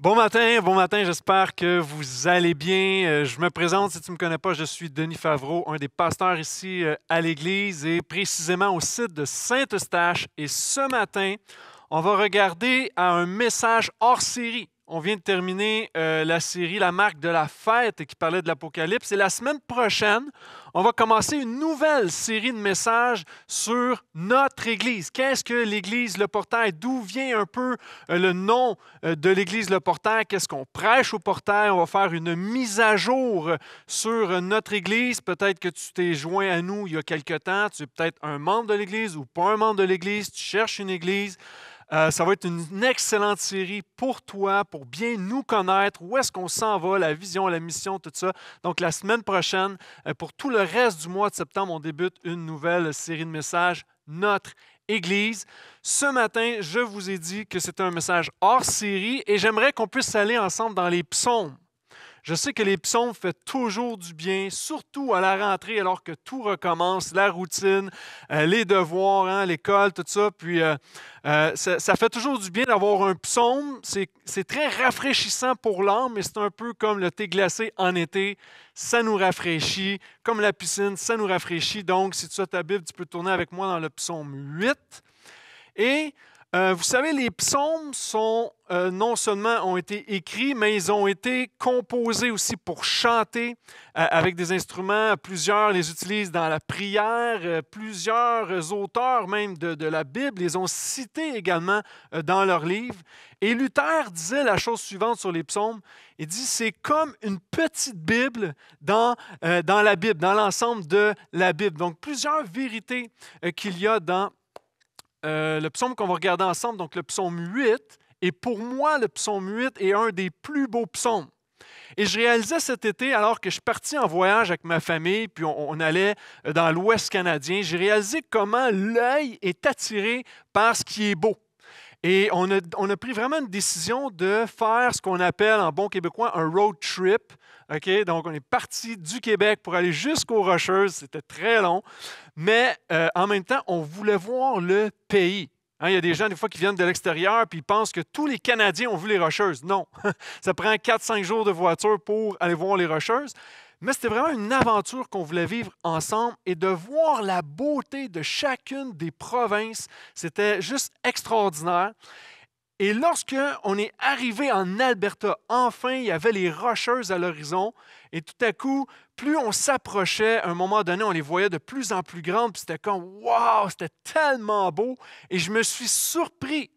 Bon matin, bon matin, j'espère que vous allez bien. Euh, je me présente, si tu ne me connais pas, je suis Denis Favreau, un des pasteurs ici euh, à l'Église et précisément au site de Saint-Eustache. Et ce matin, on va regarder un message hors série on vient de terminer euh, la série La marque de la fête qui parlait de l'Apocalypse. Et la semaine prochaine, on va commencer une nouvelle série de messages sur notre Église. Qu'est-ce que l'Église Le Portail? D'où vient un peu euh, le nom euh, de l'Église Le Portail? Qu'est-ce qu'on prêche au Portail? On va faire une mise à jour sur notre Église. Peut-être que tu t'es joint à nous il y a quelque temps. Tu es peut-être un membre de l'Église ou pas un membre de l'Église. Tu cherches une Église. Euh, ça va être une excellente série pour toi, pour bien nous connaître, où est-ce qu'on s'en va, la vision, la mission, tout ça. Donc la semaine prochaine, euh, pour tout le reste du mois de septembre, on débute une nouvelle série de messages, notre Église. Ce matin, je vous ai dit que c'était un message hors série et j'aimerais qu'on puisse aller ensemble dans les psaumes. Je sais que les psaumes font toujours du bien, surtout à la rentrée, alors que tout recommence, la routine, euh, les devoirs, hein, l'école, tout ça. Puis euh, euh, ça, fait toujours du bien d'avoir un psaume. C'est très rafraîchissant pour l'âme, mais c'est un peu comme le thé glacé en été. Ça nous rafraîchit. Comme la piscine, ça nous rafraîchit. Donc, si tu as ta Bible, tu peux tourner avec moi dans le psaume 8. Et euh, vous savez, les psaumes sont euh, non seulement ont été écrits, mais ils ont été composés aussi pour chanter euh, avec des instruments. Plusieurs les utilisent dans la prière. plusieurs auteurs même de, de, la Bible les ont cités également dans leurs livres. Et Luther disait la chose suivante sur les psaumes. Il dit, c'est comme une petite Bible dans, dans la Bible, dans l'ensemble de la Bible. Donc plusieurs vérités qu'il y a dans euh, le psaume qu'on va regarder ensemble, donc le psaume 8, et pour moi, le psaume 8 est un des plus beaux psaumes. Et je réalisais cet été, alors que je partis en voyage avec ma famille, puis on allait euh, dans l'Ouest canadien, j'ai réalisé comment l'œil est attiré par ce qui est beau. Et on a, on a pris vraiment une décision de faire ce qu'on appelle en bon québécois un road trip. Donc, on est parti du Québec pour aller jusqu'aux Rocheuses. C'était très long. Mais euh, en même temps, on voulait voir le pays. Hein, il y a des gens, des fois, qui viennent de l'extérieur puis ils pensent que tous les Canadiens ont vu les Rocheuses. Non. Ça prend 4-5 jours de voiture pour aller voir les Rocheuses. Mais c'était vraiment une aventure qu'on voulait vivre ensemble et de voir la beauté de chacune des provinces, c'était juste extraordinaire. Et lorsque on est arrivé en Alberta, enfin, il y avait les Rocheuses à l'horizon. Et tout à coup, plus on s'approchait, à un moment donné, on les voyait de plus en plus grandes. Puis c'était comme, waouh, c'était tellement beau. Et je me suis surpris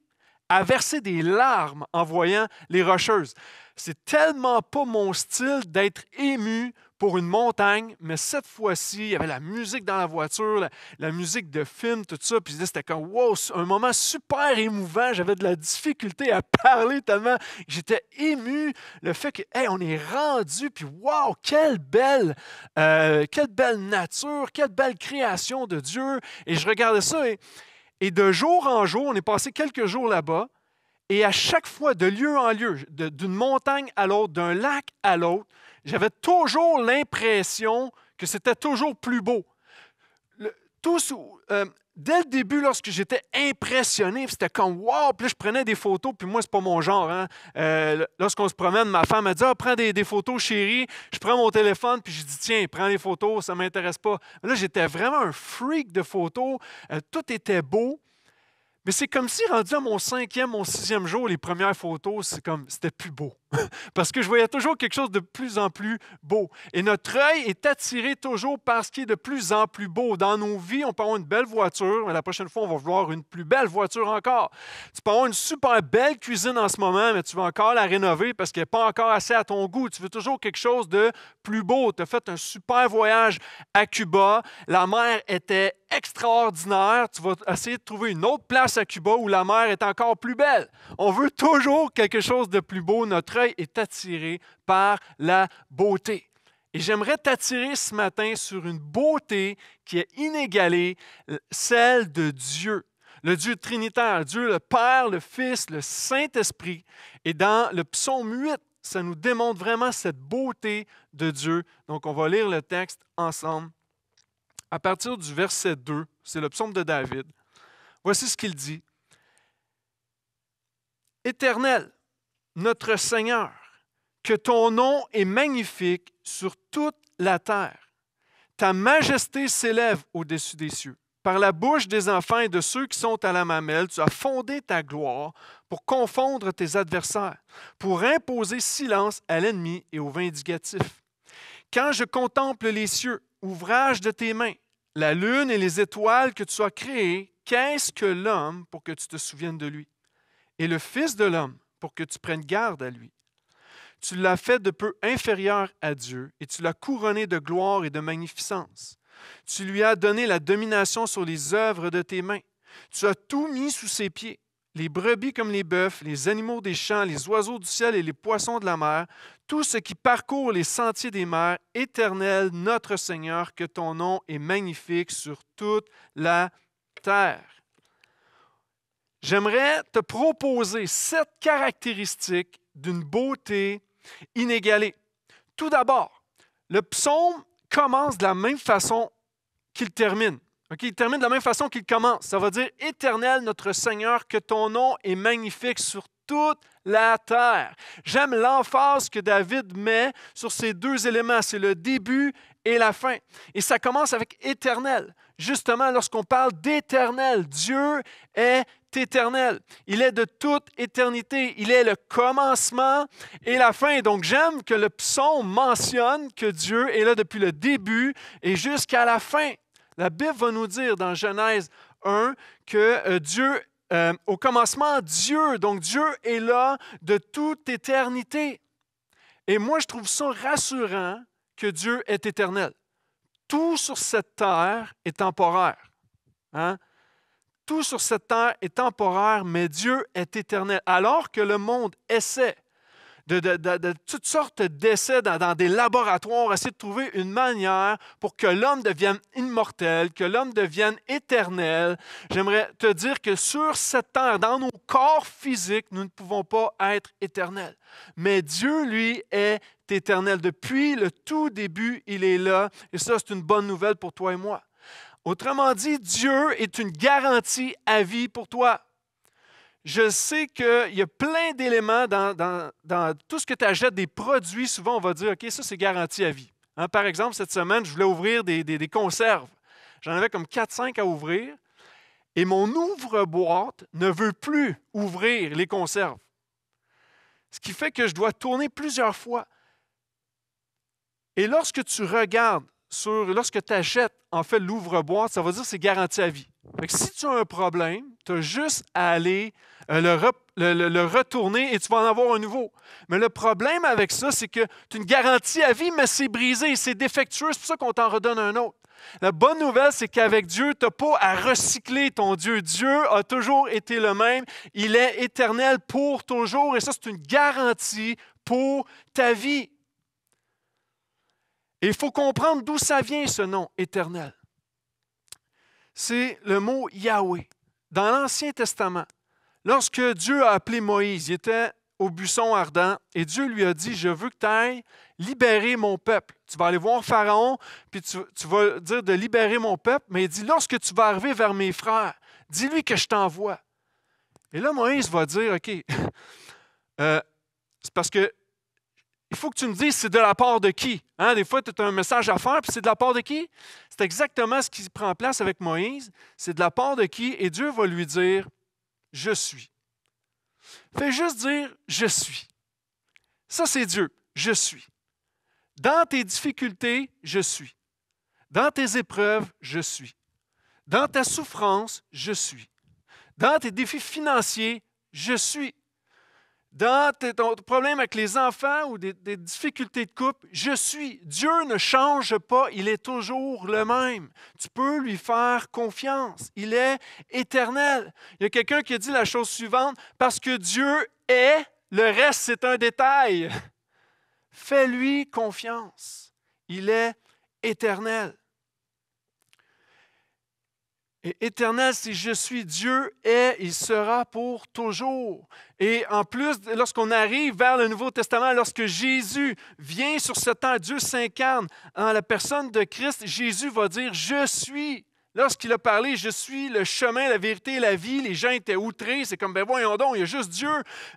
à verser des larmes en voyant les Rocheuses. C'est tellement pas mon style d'être ému pour une montagne, mais cette fois-ci, il y avait la musique dans la voiture, la, musique de film, tout ça. Puis c'était comme, wow, un moment super émouvant. J'avais de la difficulté à parler tellement j'étais ému. Le fait que, hey, on est rendu, puis wow, quelle belle, euh, quelle belle nature, quelle belle création de Dieu. Et je regardais ça et, et de jour en jour, on est passé quelques jours là-bas. Et à chaque fois, de lieu en lieu, d'une montagne à l'autre, d'un lac à l'autre, j'avais toujours l'impression que c'était toujours plus beau. tout euh, dès le début, lorsque j'étais impressionné, c'était comme wow, puis je prenais des photos, puis moi, c'est pas mon genre. Hein. Euh, lorsqu'on se promène, ma femme me dit ah, prends des, photos, chérie. Je prends mon téléphone, puis je dis tiens, prends des photos, ça m'intéresse pas. Là, j'étais vraiment un freak de photos. Euh, tout était beau. Mais c'est comme si, rendu à mon cinquième, mon sixième jour, les premières photos, c'est comme, c'était plus beau. parce que je voyais toujours quelque chose de plus en plus beau. Et notre œil est attiré toujours par ce qui est de plus en plus beau. Dans nos vies, on peut avoir une belle voiture, mais la prochaine fois, on va vouloir une plus belle voiture encore. Tu peux avoir une super belle cuisine en ce moment, mais tu vas encore la rénover parce qu'elle n'est pas encore assez à ton goût. Tu veux toujours quelque chose de plus beau. Tu as fait un super voyage à Cuba. La mer était extraordinaire. Tu vas essayer de trouver une autre place à Cuba où la mer est encore plus belle. On veut toujours quelque chose de plus beau. Notre est attiré par la beauté. Et j'aimerais t'attirer ce matin sur une beauté qui est inégalée, celle de Dieu. Le Dieu Trinitaire, Dieu le Père, le Fils, le Saint-Esprit. Et dans le psaume 8, ça nous démontre vraiment cette beauté de Dieu. Donc on va lire le texte ensemble. À partir du verset 2, c'est le psaume de David. Voici ce qu'il dit. Éternel, notre Seigneur, que ton nom est magnifique sur toute la terre. Ta majesté s'élève au-dessus des cieux. Par la bouche des enfants et de ceux qui sont à la mamelle, tu as fondé ta gloire pour confondre tes adversaires, pour imposer silence à l'ennemi et au vindicatif. Quand je contemple les cieux, ouvrage de tes mains, la lune et les étoiles que tu as créées, qu'est-ce que l'homme pour que tu te souviennes de lui? Et le Fils de l'homme pour que tu prennes garde à lui. Tu l'as fait de peu inférieur à Dieu et tu l'as couronné de gloire et de magnificence. Tu lui as donné la domination sur les œuvres de tes mains. Tu as tout mis sous ses pieds, les brebis comme les bœufs, les animaux des champs, les oiseaux du ciel et les poissons de la mer, tout ce qui parcourt les sentiers des mers, éternel notre Seigneur, que ton nom est magnifique sur toute la terre. J'aimerais te proposer sept caractéristiques d'une beauté inégalée. Tout d'abord, le psaume commence de la même façon qu'il termine. il termine de la même façon qu'il commence. Ça va dire Éternel notre Seigneur, que ton nom est magnifique sur toute la terre. J'aime l'emphase que David met sur ces deux éléments. C'est le début et la fin. Et ça commence avec Éternel justement, lorsqu'on parle d'éternel, Dieu est éternel. Il est de toute éternité. Il est le commencement et la fin. Donc j'aime que le psaume mentionne que Dieu est là depuis le début et jusqu'à la fin. La Bible va nous dire dans Genèse 1 que euh, Dieu, euh, au commencement, Dieu, donc Dieu est là de toute éternité. Et moi, je trouve ça rassurant que Dieu est éternel tout sur cette terre est temporaire. Hein? Tout sur cette terre est temporaire, mais Dieu est éternel. Alors que le monde essaie de, toutes sortes d'essais dans, des laboratoires, essaie de trouver une manière pour que l'homme devienne immortel, que l'homme devienne éternel, j'aimerais te dire que sur cette terre, dans nos corps physiques, nous ne pouvons pas être éternels. Mais Dieu, lui, est éternel. Depuis le tout début, il est là. Et ça, c'est une bonne nouvelle pour toi et moi. Autrement dit, Dieu est une garantie à vie pour toi. Je sais qu'il y a plein d'éléments dans, tout ce que tu achètes, des produits, souvent on va dire, OK, ça c'est garantie à vie. Hein, par exemple, cette semaine, je voulais ouvrir des, des conserves. J'en avais comme 4-5 à ouvrir. Et mon ouvre-boîte ne veut plus ouvrir les conserves. Ce qui fait que je dois tourner plusieurs fois. Et lorsque tu regardes sur, lorsque tu achètes en fait louvre bois ça veut dire que c'est garanti à vie. Fait si tu as un problème, tu as juste à aller euh, le, retourner et tu vas en avoir un nouveau. Mais le problème avec ça, c'est que tu as une garantie à vie, mais c'est brisé, c'est défectueux, c'est pour ça qu'on t'en redonne un autre. La bonne nouvelle, c'est qu'avec Dieu, tu n'as pas à recycler ton Dieu. Dieu a toujours été le même. Il est éternel pour toujours. Et ça, c'est une garantie pour ta vie. Et il faut comprendre d'où ça vient ce nom éternel. C'est le mot Yahweh. Dans l'Ancien Testament, lorsque Dieu a appelé Moïse, il était au buisson ardent et Dieu lui a dit, je veux que tu ailles libérer mon peuple. Tu vas aller voir Pharaon, puis tu, vas dire de libérer mon peuple, mais il dit, lorsque tu vas arriver vers mes frères, dis-lui que je t'envoie. Et là, Moïse va dire, OK, euh, c'est parce que il faut que tu me dises c'est de la part de qui. Hein, des fois, tu as un message à faire, puis c'est de la part de qui? C'est exactement ce qui prend place avec Moïse. C'est de la part de qui? Et Dieu va lui dire, je suis. Fais juste dire, je suis. Ça, c'est Dieu, je suis. Dans tes difficultés, je suis. Dans tes épreuves, je suis. Dans ta souffrance, je suis. Dans tes défis financiers, je suis dans ton problème avec les enfants ou des, des, difficultés de couple, je suis. Dieu ne change pas, il est toujours le même. Tu peux lui faire confiance. Il est éternel. Il y a quelqu'un qui a dit la chose suivante, parce que Dieu est, le reste c'est un détail. Fais-lui confiance. Il est éternel. Et éternel, si je suis Dieu, est, il sera pour toujours. Et en plus, lorsqu'on arrive vers le Nouveau Testament, lorsque Jésus vient sur ce temps, Dieu s'incarne en la personne de Christ, Jésus va dire, je suis. Lorsqu'il a parlé, je suis le chemin, la vérité la vie, les gens étaient outrés. C'est comme, ben voyons donc, il y a juste Dieu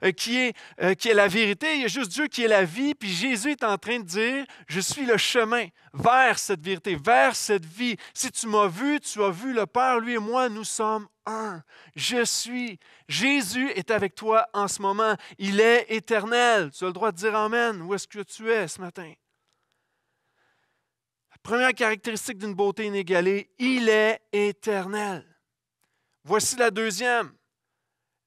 euh, qui est, euh, qui est la vérité, il y a juste Dieu qui est la vie. Puis Jésus est en train de dire, je suis le chemin vers cette vérité, vers cette vie. Si tu m'as vu, tu as vu le Père, lui et moi, nous sommes un. Je suis. Jésus est avec toi en ce moment. Il est éternel. Tu as le droit de dire Amen. Où est-ce que tu es ce matin? Première caractéristique d'une beauté inégalée, il est éternel. Voici la deuxième.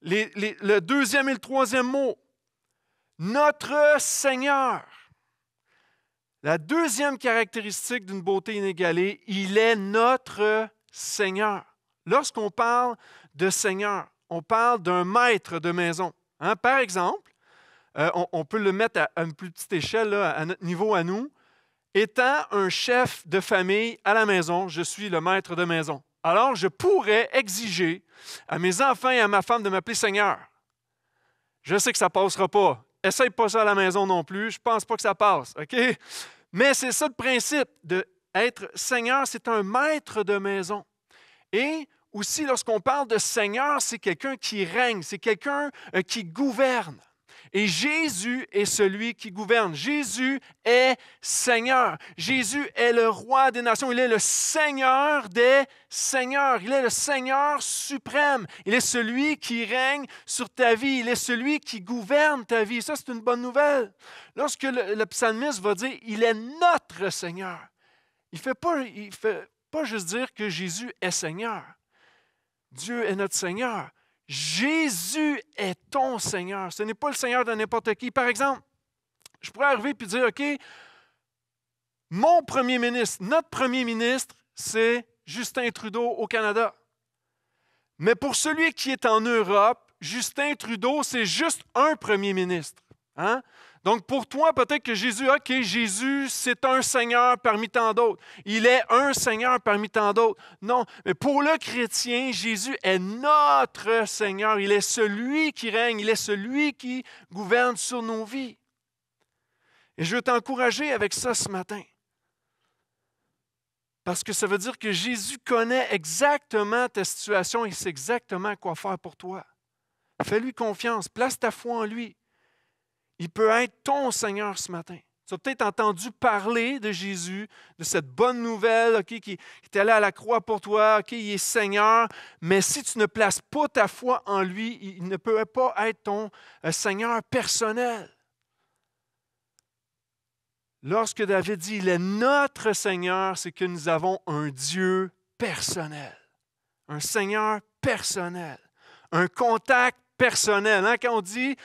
le deuxième et le troisième mot. Notre Seigneur. La deuxième caractéristique d'une beauté inégalée, il est notre Seigneur. Lorsqu'on parle de Seigneur, on parle d'un maître de maison. Hein, par exemple, euh, on, peut le mettre à, une plus petite échelle, à notre niveau à nous. Étant un chef de famille à la maison, je suis le maître de maison. Alors je pourrais exiger à mes enfants et à ma femme de m'appeler Seigneur. Je sais que ça ne passera pas. Essaye pas ça à la maison non plus. Je ne pense pas que ça passe. Mais c'est ça le principe d'être Seigneur, c'est un maître de maison. Et aussi, lorsqu'on parle de Seigneur, c'est quelqu'un qui règne, c'est quelqu'un euh, qui gouverne. Et Jésus est celui qui gouverne. Jésus est Seigneur. Jésus est le roi des nations. Il est le Seigneur des Seigneurs. Il est le Seigneur suprême. Il est celui qui règne sur ta vie. Il est celui qui gouverne ta vie. Ça, c'est une bonne nouvelle. Lorsque le, psalmiste va dire, il est notre Seigneur, il ne fait, il fait pas juste dire que Jésus est Seigneur. Dieu est notre Seigneur. Jésus est ton Seigneur. Ce n'est pas le Seigneur de n'importe qui. Par exemple, je pourrais arriver et dire, OK, mon premier ministre, notre premier ministre, c'est Justin Trudeau au Canada. Mais pour celui qui est en Europe, Justin Trudeau, c'est juste un premier ministre. Hein? Donc pour toi, peut-être que Jésus, ah, ok, Jésus, c'est un Seigneur parmi tant d'autres. Il est un Seigneur parmi tant d'autres. Non, mais pour le chrétien, Jésus est notre Seigneur. Il est celui qui règne, il est celui qui gouverne sur nos vies. Et je veux t'encourager avec ça ce matin. Parce que ça veut dire que Jésus connaît exactement ta situation et sait exactement quoi faire pour toi. Fais-lui confiance, place ta foi en lui. Il peut être ton Seigneur ce matin. Tu as peut-être entendu parler de Jésus, de cette bonne nouvelle, qui, est allé à la croix pour toi, qui il est Seigneur, mais si tu ne places pas ta foi en lui, il ne peut pas être ton euh, Seigneur personnel. Lorsque David dit, il est notre Seigneur, c'est que nous avons un Dieu personnel, un Seigneur personnel, un contact personnel. Hein, quand on dit,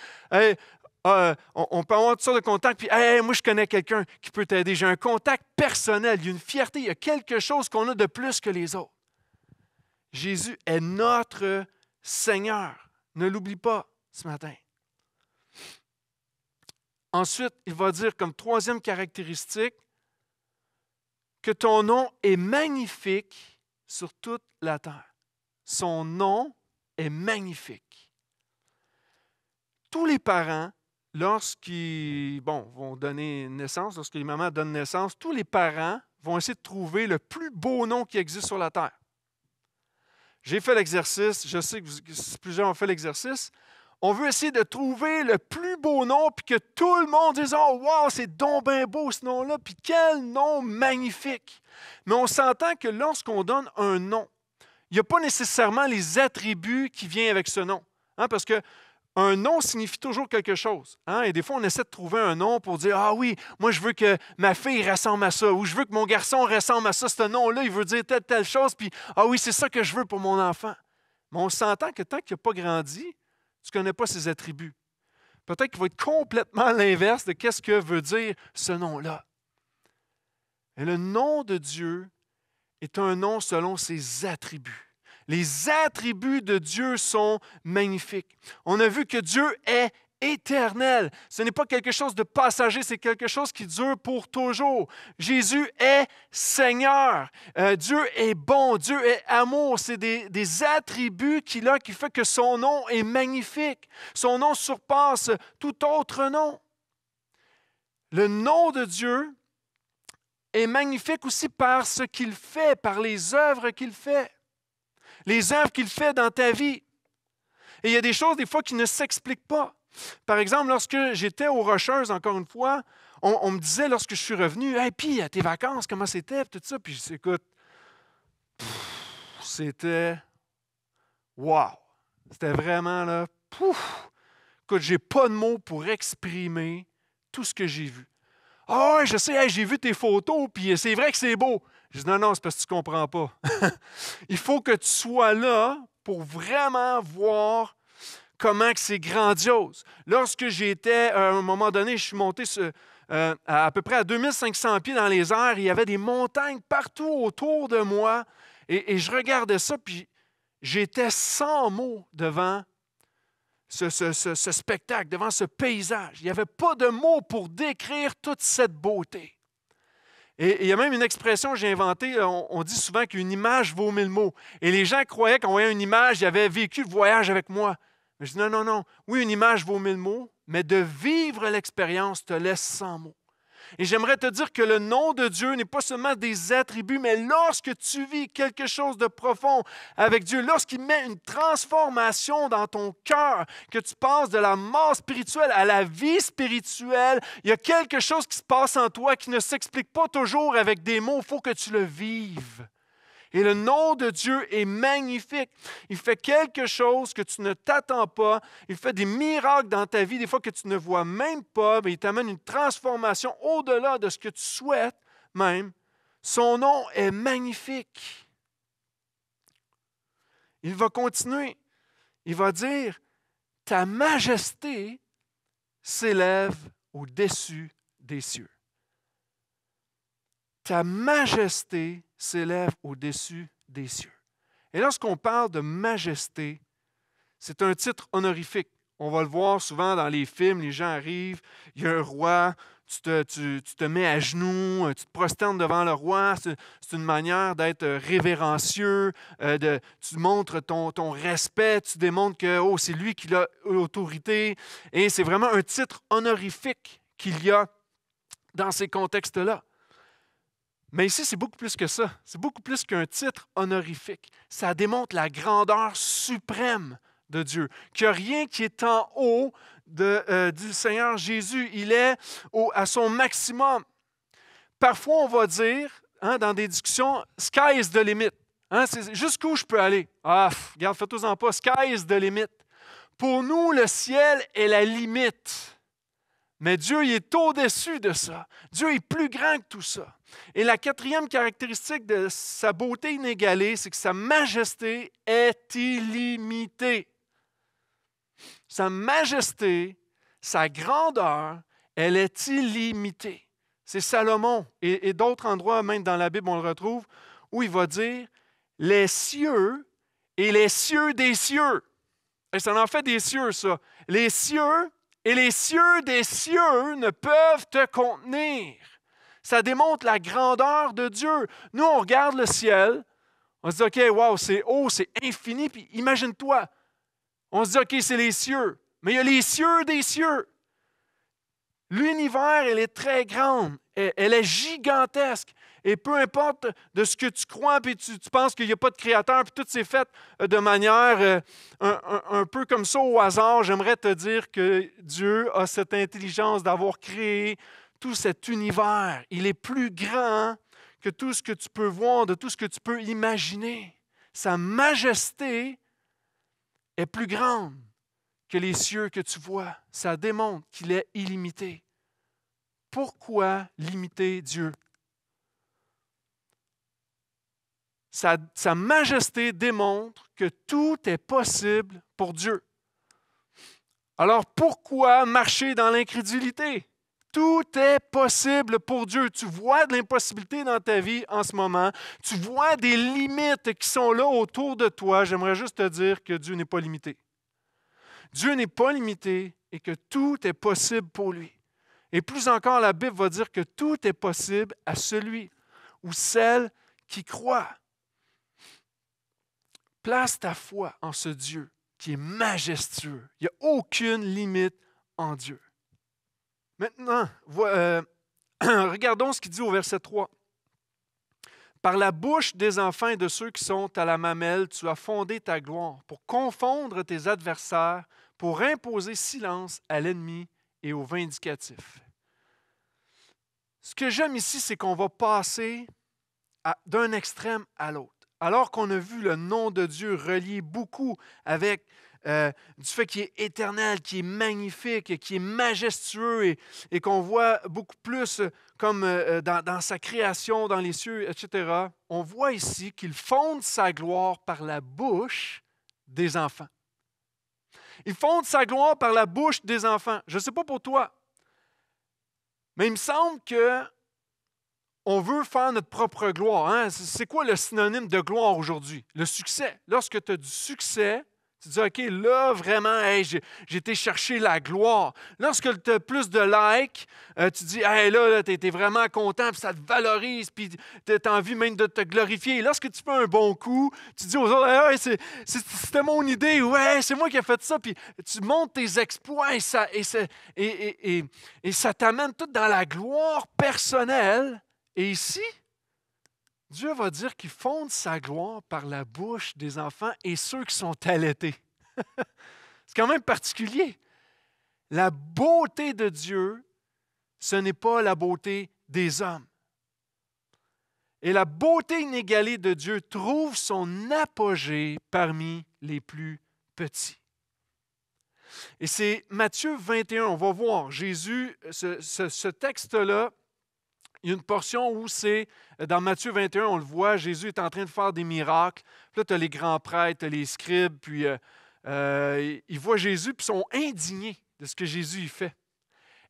ah, euh, on, peut avoir toutes sortes de contacts, puis moi je connais quelqu'un qui peut t'aider. J'ai un contact personnel, il y a une fierté, il y a quelque chose qu'on a de plus que les autres. Jésus est notre Seigneur. Ne l'oublie pas ce matin. Ensuite, il va dire comme troisième caractéristique que ton nom est magnifique sur toute la terre. Son nom est magnifique. Tous les parents lorsqu'ils vont donner naissance, lorsque les mamans donnent naissance, tous les parents vont essayer de trouver le plus beau nom qui existe sur la Terre. J'ai fait l'exercice, je sais que, plusieurs ont fait l'exercice. On veut essayer de trouver le plus beau nom, puis que tout le monde dise Oh, wow, c'est donc bien beau ce nom-là, puis quel nom magnifique. Mais on s'entend que lorsqu'on donne un nom, il n'y a pas nécessairement les attributs qui viennent avec ce nom. Hein, parce que un nom signifie toujours quelque chose. Hein? Et des fois, on essaie de trouver un nom pour dire Ah oui, moi, je veux que ma fille ressemble à ça, ou je veux que mon garçon ressemble à ça. Ce nom-là, il veut dire telle, telle chose, puis Ah oui, c'est ça que je veux pour mon enfant. Mais on s'entend que tant qu'il n'a pas grandi, tu ne connais pas ses attributs. Peut-être qu'il va être complètement l'inverse de qu'est-ce que veut dire ce nom-là. Et le nom de Dieu est un nom selon ses attributs. Les attributs de Dieu sont magnifiques. On a vu que Dieu est éternel. Ce n'est pas quelque chose de passager, c'est quelque chose qui dure pour toujours. Jésus est Seigneur. Euh, Dieu est bon, Dieu est amour. C'est des, attributs qu'il a qui fait que son nom est magnifique. Son nom surpasse tout autre nom. Le nom de Dieu est magnifique aussi par ce qu'il fait, par les œuvres qu'il fait les œuvres qu'il fait dans ta vie. Et il y a des choses, des fois, qui ne s'expliquent pas. Par exemple, lorsque j'étais aux Rocheuses, encore une fois, on, me disait, lorsque je suis revenu, « Hey, puis, à euh, tes vacances, comment c'était? » Tout ça, puis je dis, écoute, c'était... Wow! C'était vraiment, là, pouf! Écoute, j'ai pas de mots pour exprimer tout ce que j'ai vu. Ah oh, je sais, j'ai vu tes photos, puis c'est vrai que c'est beau. Je dis non, non, c'est parce que tu ne comprends pas. Il faut que tu sois là pour vraiment voir comment c'est grandiose. Lorsque j'étais, à un moment donné, je suis monté euh, à, peu près à 2500 pieds dans les airs, il y avait des montagnes partout autour de moi, et, je regardais ça, puis j'étais sans mots devant ce, ce spectacle, devant ce paysage. Il n'y avait pas de mots pour décrire toute cette beauté. Et il y a même une expression que j'ai inventée, euh, on, dit souvent qu'une image vaut mille mots. Et les gens croyaient qu'en voyant une image, ils avaient vécu le voyage avec moi. Mais je dis non, non, non. Oui, une image vaut mille mots, mais de vivre l'expérience te laisse sans mots. Et j'aimerais te dire que le nom de Dieu n'est pas seulement des attributs, mais lorsque tu vis quelque chose de profond avec Dieu, lorsqu'il met une transformation dans ton cœur, que tu passes de la mort spirituelle à la vie spirituelle, il y a quelque chose qui se passe en toi qui ne s'explique pas toujours avec des mots. Il faut que tu le vives. Et le nom de Dieu est magnifique. Il fait quelque chose que tu ne t'attends pas. Il fait des miracles dans ta vie, des fois que tu ne vois même pas, mais il t'amène une transformation au-delà de ce que tu souhaites même. Son nom est magnifique. Il va continuer. Il va dire, Ta majesté s'élève au-dessus des cieux. Ta majesté s'élève au-dessus des cieux. Et lorsqu'on parle de majesté, c'est un titre honorifique. On va le voir souvent dans les films, les gens arrivent, il y a un roi, tu te, tu, te mets à genoux, euh, tu te prosternes devant le roi, c'est une manière d'être révérencieux, euh, de, tu montres ton, ton, respect, tu démontres que oh, c'est lui qui a l'autorité, et c'est vraiment un titre honorifique qu'il y a dans ces contextes-là. Mais ici, c'est beaucoup plus que ça. C'est beaucoup plus qu'un titre honorifique. Ça démontre la grandeur suprême de Dieu, que rien qui est en haut euh, du Seigneur Jésus. Il est au, à son maximum. Parfois, on va dire, hein, dans des discussions, sky is the limit. Hein, jusqu'où je peux aller? Ah, regarde, faites-en pas. Sky is the limit. Pour nous, le ciel est la limite. Mais Dieu, il est au-dessus de ça. Dieu est plus grand que tout ça. Et la quatrième caractéristique de sa beauté inégalée, c'est que sa majesté est illimitée. Sa majesté, sa grandeur, elle est illimitée. C'est Salomon et, d'autres endroits, même dans la Bible, on le retrouve, où il va dire les cieux et les cieux des cieux. Et ça en fait des cieux, ça. Les cieux et les cieux des cieux ne peuvent te contenir. Ça démontre la grandeur de Dieu. Nous, on regarde le ciel, on se dit, OK, wow, c'est haut, c'est infini, puis imagine-toi. On se dit, OK, c'est les cieux, mais il y a les cieux des cieux. L'univers, elle est très grande, il elle est gigantesque. Et peu importe de ce que tu crois, puis tu, penses qu'il n'y a pas de créateur, puis tout s'est fait euh, de manière euh, un, un, peu comme ça au hasard, j'aimerais te dire que Dieu a cette intelligence d'avoir créé tout cet univers. Il est plus grand que tout ce que tu peux voir, de tout ce que tu peux imaginer. Sa majesté est plus grande que les cieux que tu vois. Ça démontre qu'il est illimité. Pourquoi limiter Dieu? sa, majesté démontre que tout est possible pour Dieu. Alors pourquoi marcher dans l'incrédulité? Tout est possible pour Dieu. Tu vois de l'impossibilité dans ta vie en ce moment. Tu vois des limites qui sont là autour de toi. J'aimerais juste te dire que Dieu n'est pas limité. Dieu n'est pas limité et que tout est possible pour lui. Et plus encore, la Bible va dire que tout est possible à celui ou celle qui croit. Place ta foi en ce Dieu qui est majestueux. Il n'y a aucune limite en Dieu. Maintenant, euh, regardons ce qu'il dit au verset 3. Par la bouche des enfants et de ceux qui sont à la mamelle, tu as fondé ta gloire pour confondre tes adversaires, pour imposer silence à l'ennemi et au vindicatif. Ce que j'aime ici, c'est qu'on va passer d'un extrême à l'autre alors qu'on a vu le nom de Dieu relié beaucoup avec euh, du fait qu'il est éternel, qu'il est magnifique, qu'il est majestueux et, qu'on voit beaucoup plus euh, comme euh, dans, dans, sa création, dans les cieux, etc., on voit ici qu'il fonde sa gloire par la bouche des enfants. Il fonde sa gloire par la bouche des enfants. Je ne sais pas pour toi, mais il me semble que on veut faire notre propre gloire. Hein? C'est quoi le synonyme de gloire aujourd'hui? Le succès. Lorsque tu as du succès, tu dis, OK, là, vraiment, hey, j'ai été chercher la gloire. Lorsque tu as plus de likes, euh, tu dis, hey, là, tu es, vraiment content, puis ça te valorise, puis tu as envie même de te glorifier. lorsque tu fais un bon coup, tu dis aux autres, c'était mon idée, ouais, c'est moi qui ai fait ça, puis tu montes tes exploits et ça, et, et, et ça t'amène tout dans la gloire personnelle et ici, Dieu va dire qu'il fonde sa gloire par la bouche des enfants et ceux qui sont allaités. C'est quand même particulier. La beauté de Dieu, ce n'est pas la beauté des hommes. Et la beauté inégalée de Dieu trouve son apogée parmi les plus petits. Et c'est Matthieu 21, on va voir Jésus, ce, ce texte-là il y a une portion où c'est, euh, dans Matthieu 21, on le voit, Jésus est en train de faire des miracles. Puis là, tu as les grands prêtres, as les scribes, puis euh, euh, ils voient Jésus, puis sont indignés de ce que Jésus y fait.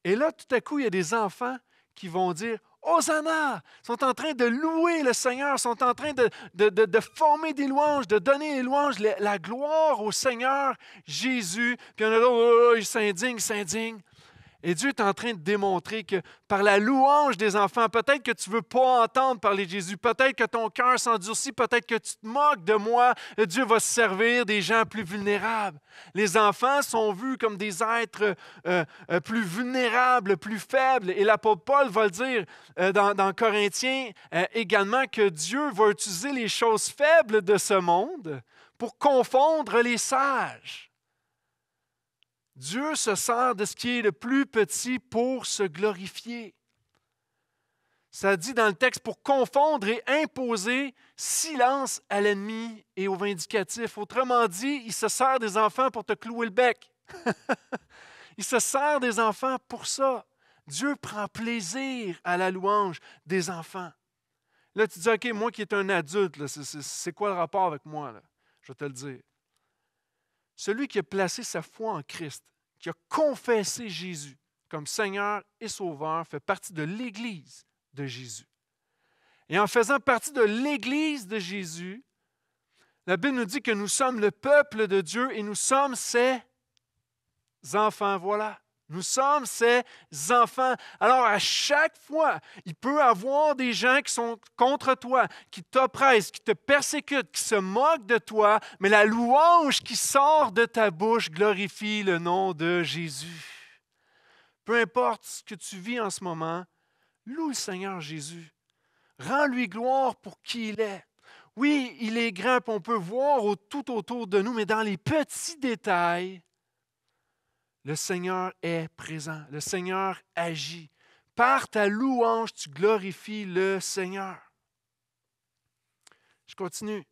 Et là, tout à coup, il y a des enfants qui vont dire Hosanna sont en train de louer le Seigneur, sont en train de, de, de, former des louanges, de donner les louanges, la, gloire au Seigneur Jésus. Puis il y en a d'autres, oh, oh, oh, ils s'indignent, s'indignent. Et Dieu est en train de démontrer que par la louange des enfants, peut-être que tu ne veux pas entendre parler de Jésus, peut-être que ton cœur s'endurcit, peut-être que tu te moques de moi, Dieu va se servir des gens plus vulnérables. Les enfants sont vus comme des êtres euh, euh, plus vulnérables, plus faibles. Et l'apôtre Paul va le dire euh, dans, dans, Corinthiens également que Dieu va utiliser les choses faibles de ce monde pour confondre les sages. Dieu se sert de ce qui est le plus petit pour se glorifier. Ça dit dans le texte pour confondre et imposer silence à l'ennemi et au vindicatif. Autrement dit, il se sert des enfants pour te clouer le bec. il se sert des enfants pour ça. Dieu prend plaisir à la louange des enfants. Là, tu dis, OK, moi qui est un adulte, c'est quoi le rapport avec moi? Là? Je vais te le dire celui qui a placé sa foi en Christ, qui a confessé Jésus comme Seigneur et Sauveur, fait partie de l'Église de Jésus. Et en faisant partie de l'Église de Jésus, la Bible nous dit que nous sommes le peuple de Dieu et nous sommes ses enfants. Voilà. Nous sommes ses enfants. Alors à chaque fois, il peut avoir des gens qui sont contre toi, qui t'oppressent, qui te persécutent, qui se moquent de toi, mais la louange qui sort de ta bouche glorifie le nom de Jésus. Peu importe ce que tu vis en ce moment, loue le Seigneur Jésus. Rends-lui gloire pour qui il est. Oui, il est grand, on peut voir tout autour de nous, mais dans les petits détails, le Seigneur est présent. Le Seigneur agit. Par ta louange, tu glorifies le Seigneur. Je continue.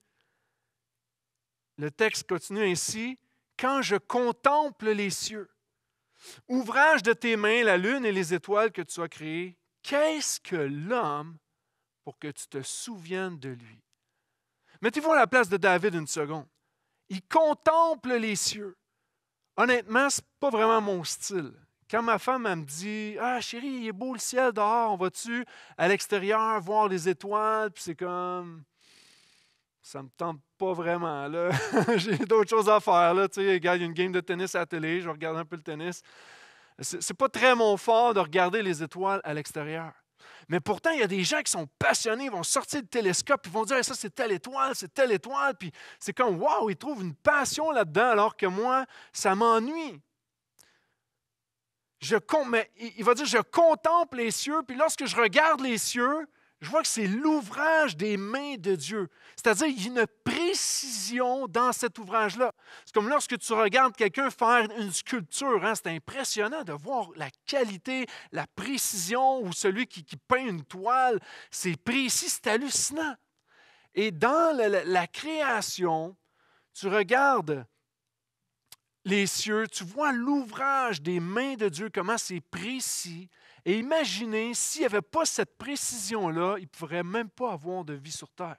Le texte continue ainsi. Quand je contemple les cieux, ouvrage de tes mains, la lune et les étoiles que tu as créées, qu'est-ce que l'homme pour que tu te souviennes de lui? Mettez-vous à la place de David une seconde. Il contemple les cieux. Honnêtement, c'est pas vraiment mon style. Quand ma femme me dit Ah, chérie, il est beau le ciel dehors, on va-tu à l'extérieur voir les étoiles Puis c'est comme ça me tente pas vraiment. J'ai d'autres choses à faire. Là. Tu sais, regarde, il y a une game de tennis à la télé, je regarde un peu le tennis. C'est pas très mon fort de regarder les étoiles à l'extérieur. Mais pourtant, il y a des gens qui sont passionnés, ils vont sortir du télescope, ils vont dire, ça c'est telle étoile, c'est telle étoile, puis c'est comme, waouh, ils trouvent une passion là-dedans, alors que moi, ça m'ennuie. il va dire, je contemple les cieux, puis lorsque je regarde les cieux, je vois que c'est l'ouvrage des mains de Dieu. C'est-à-dire, il y a une précision dans cet ouvrage-là. C'est comme lorsque tu regardes quelqu'un faire une sculpture. Hein, c'est impressionnant de voir la qualité, la précision, ou celui qui, peint une toile. C'est précis, c'est hallucinant. Et dans la, la création, tu regardes les cieux, tu vois l'ouvrage des mains de Dieu, comment c'est précis, et imaginez, s'il n'y avait pas cette précision-là, il ne pourrait même pas avoir de vie sur Terre.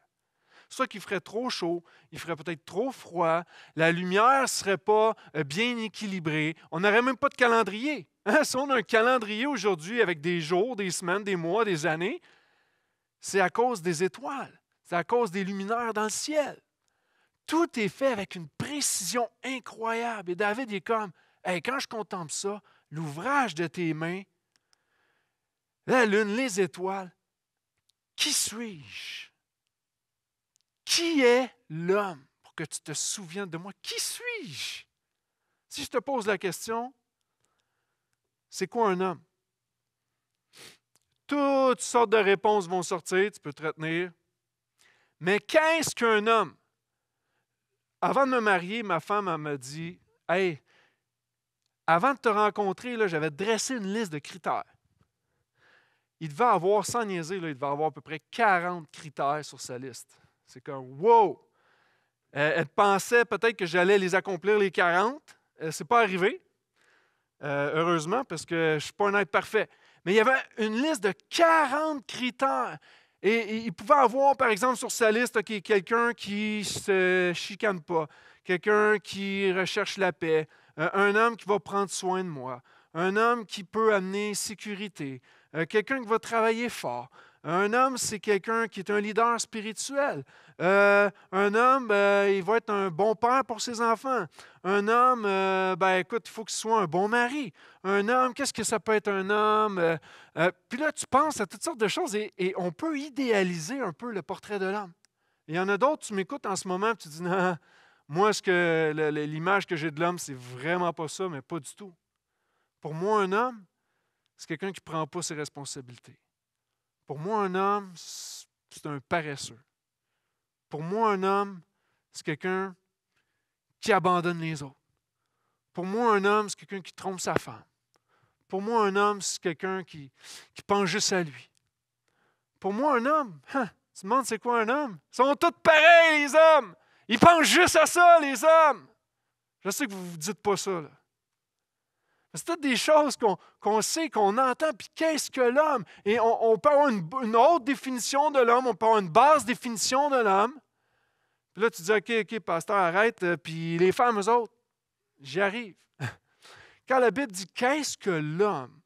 Soit qu'il ferait trop chaud, il ferait peut-être trop froid, la lumière ne serait pas euh, bien équilibrée, on n'aurait même pas de calendrier. Hein? Si on a un calendrier aujourd'hui avec des jours, des semaines, des mois, des années, c'est à cause des étoiles, c'est à cause des luminaires dans le ciel. Tout est fait avec une précision incroyable. Et David est comme, hey, quand je contemple ça, l'ouvrage de tes mains, la lune, les étoiles. Qui suis-je? Qui est l'homme pour que tu te souviennes de moi? Qui suis-je? Si je te pose la question, c'est quoi un homme? Toutes sortes de réponses vont sortir, tu peux te retenir. Mais qu'est-ce qu'un homme? Avant de me marier, ma femme m'a dit Hey, avant de te rencontrer, j'avais dressé une liste de critères il devait avoir, sans niaiser, il devait avoir à peu près 40 critères sur sa liste. C'est comme, wow! Euh, elle pensait peut-être que j'allais les accomplir les 40. Ce euh, C'est pas arrivé, euh, heureusement, parce que je ne suis pas un être parfait. Mais il y avait une liste de 40 critères. Et, il pouvait avoir, par exemple, sur sa liste, quelqu'un qui se chicane pas, quelqu'un qui recherche la paix, un homme qui va prendre soin de moi, un homme qui peut amener sécurité, euh, quelqu'un qui va travailler fort. Un homme, c'est quelqu'un qui est un leader spirituel. Euh, un homme, euh, il va être un bon père pour ses enfants. Un homme, ben écoute, il faut qu'il soit un bon mari. Un homme, qu'est-ce que ça peut être un homme? puis là, tu penses à toutes sortes de choses et, on peut idéaliser un peu le portrait de l'homme. Il y en a d'autres, tu m'écoutes en ce moment, tu dis, non, moi, ce que l'image que j'ai de l'homme, c'est vraiment pas ça, mais pas du tout. Pour moi, un homme, c'est quelqu'un qui ne prend pas ses responsabilités. Pour moi, un homme, c'est un paresseux. Pour moi, un homme, c'est quelqu'un qui abandonne les autres. Pour moi, un homme, c'est quelqu'un qui trompe sa femme. Pour moi, un homme, c'est quelqu'un qui, pense juste à lui. Pour moi, un homme, hein, tu demandes c'est quoi un homme? Ils sont tous pareils, les hommes! Ils pensent juste à ça, les hommes! Je sais que vous ne vous dites pas ça, là. C'est toutes des choses qu'on sait, qu'on entend, puis qu'est-ce que l'homme? Et on, on, peut avoir une, une haute définition de l'homme, on peut avoir une basse définition de l'homme. Puis là, tu dis, OK, OK, pasteur, arrête, euh, puis les femmes, eux autres, j'y arrive. Quand la Bible dit, qu'est-ce que l'homme?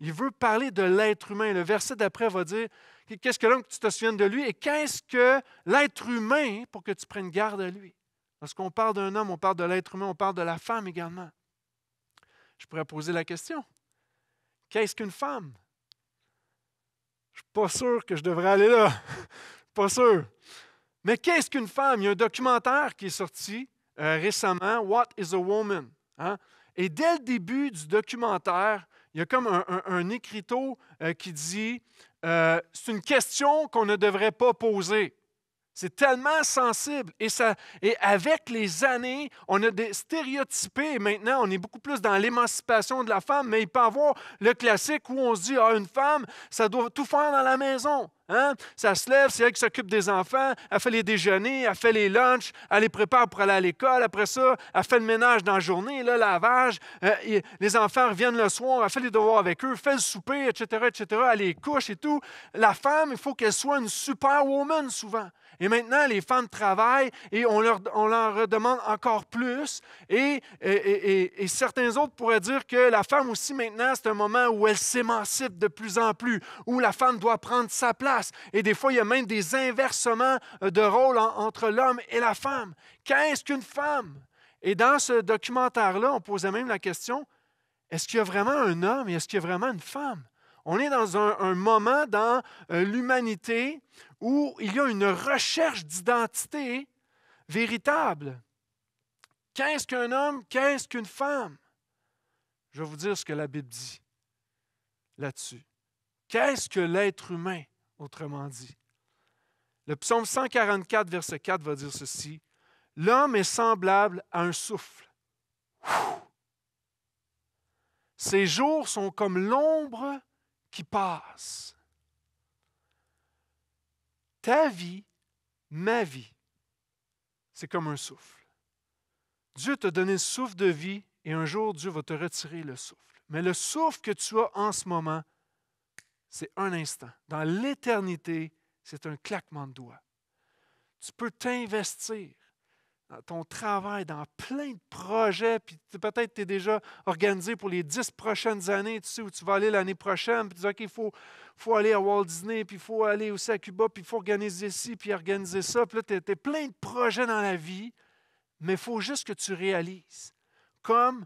Il veut parler de l'être humain. Le verset d'après va dire, qu'est-ce que l'homme, que tu te souviennes de lui, et qu'est-ce que l'être humain pour que tu prennes garde à lui? Lorsqu'on parle d'un homme, on parle de l'être humain, on parle de la femme également. Je pourrais poser la question. Qu'est-ce qu'une femme? Je ne suis pas sûr que je devrais aller là. pas sûr. Mais qu'est-ce qu'une femme? Il y a un documentaire qui est sorti euh, récemment, What is a Woman? Hein? Et dès le début du documentaire, il y a comme un, écriteau euh, qui dit euh, C'est une question qu'on ne devrait pas poser. C'est tellement sensible. Et, ça, et avec les années, on a des stéréotypés. Maintenant, on est beaucoup plus dans l'émancipation de la femme, mais il peut y avoir le classique où on se dit ah, une femme, ça doit tout faire dans la maison. Hein? Ça se lève, c'est elle qui s'occupe des enfants, elle fait les déjeuners, elle fait les lunchs, elle les prépare pour aller à l'école. Après ça, elle fait le ménage dans la journée, le lavage. Euh, les enfants reviennent le soir, elle fait les devoirs avec eux, fait le souper, etc., etc. Elle les couche et tout. La femme, il faut qu'elle soit une superwoman souvent. Et maintenant, les femmes travaillent et on leur, on leur demande encore plus. Et, certains autres pourraient dire que la femme aussi, maintenant, c'est un moment où elle s'émancipe de plus en plus, où la femme doit prendre sa place. Et des fois, il y a même des inversements euh, de rôle entre l'homme et la femme. Qu'est-ce qu'une femme? Et dans ce documentaire-là, on posait même la question, est-ce qu'il y a vraiment un homme et est-ce qu'il y a vraiment une femme? On est dans un, moment dans euh, l'humanité où il y a une recherche d'identité véritable. Qu'est-ce qu'un homme? Qu'est-ce qu'une femme? Je vais vous dire ce que la Bible dit là-dessus. Qu'est-ce que l'être humain, autrement dit? Le psaume 144, verset 4 va dire ceci. L'homme est semblable à un souffle. Ses jours sont comme l'ombre qui passe. Ta vie, ma vie, c'est comme un souffle. Dieu t'a donné le souffle de vie et un jour Dieu va te retirer le souffle. Mais le souffle que tu as en ce moment, c'est un instant. Dans l'éternité, c'est un claquement de doigts. Tu peux t'investir ton travail, dans plein de projets, puis peut-être tu es déjà organisé pour les dix prochaines années, tu sais où tu vas aller l'année prochaine, puis tu dis, OK, il faut, faut aller à Walt Disney, puis il faut aller aussi à Cuba, puis il faut organiser ci, puis organiser ça, puis là, tu as plein de projets dans la vie, mais il faut juste que tu réalises. Comme